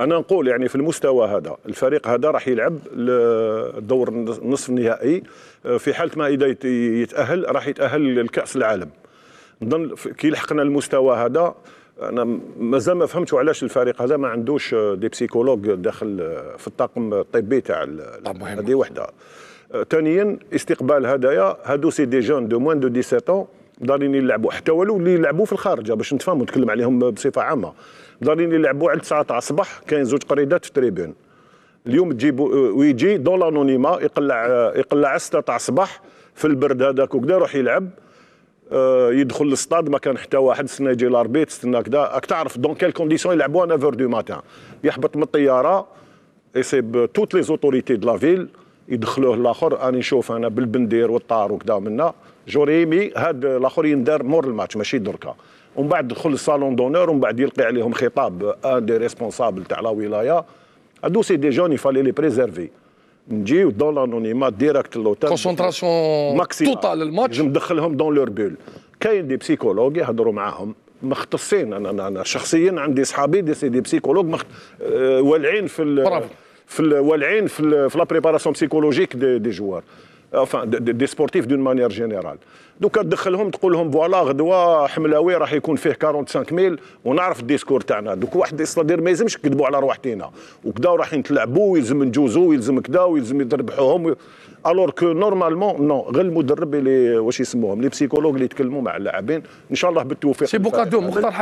انا نقول يعني في المستوى هذا الفريق هذا راح يلعب الدور النصف النهائي آه، في حاله ما اذا يتاهل راح يتاهل لكاس العالم نظن كي لحقنا المستوى هذا انا مازال ما فهمتش علاش الفريق هذا ما عندوش آه، دي بسيكولوج داخل آه، في الطاقم الطبي تاع هذه وحده ثانيا استقبال هدايا هادو سي دي جون دو موان دو 17 دارين يلعبوا حتى ولو اللي يلعبوا في الخارج باش نتفاهموا نتكلم عليهم بصفه عامه دارين يلعبوا على 9 تاع الصباح كاين زوج قريدات في التريبون اليوم تجيبوا ويجي دون لانونيما يقلع يقلع على 6 تاع الصباح في البرد هذاك وكذا يروح يلعب آه، يدخل للستاد ما كان حتى واحد استنى يجي لاربيت استنى كذا راك تعرف دون كيل كونديسيون يلعبوا 9 دو ماتان يحبط من الطياره يصيب توت لي زوتوريتي دو لا فيل يدخلوه الاخر راني نشوف انا بالبندير والطار وكذا منا جوريمي هاد الاخر يندار مور الماتش ماشي دركا ومن بعد دخل الصالون دونور ومن بعد يلقي عليهم خطاب ان دي ريسبونسابل تاع لا ولايه هادو سي دي جون يفالي لي بريزيرفي نجي دون لانونيمات ديريكت لوتيل كونسونتراسيون توتال الماتش ندخلهم دون لور بول كاين دي بسيكولوج يهضروا معاهم مختصين انا انا شخصيا عندي صحابي دي سي دي بسيكولوج مخت... آه والعين في ال... برافو في والعين في, في لا بريباراسيون بسيكولوجيك دي, دي جوار enfin دي سبورتيف دون مانيير جينيرال دوكا تدخلهم تقول لهم فوالا غدوا حملاوي راح يكون فيه 45 ميل ونعرف الديسكور تاعنا دوك واحد يستدير ما يلزمش نكذبوا على روحتينا وكذا راح نتلعبوا ويلزم نجوزوا ويلزم كذا ويلزم يربحوهم الور كو نورمالمون نو غير المدرب اللي واش يسموهم لي بسيكولوج اللي يتكلموا مع اللاعبين ان شاء الله بالتوفيق سي بوكادو مختار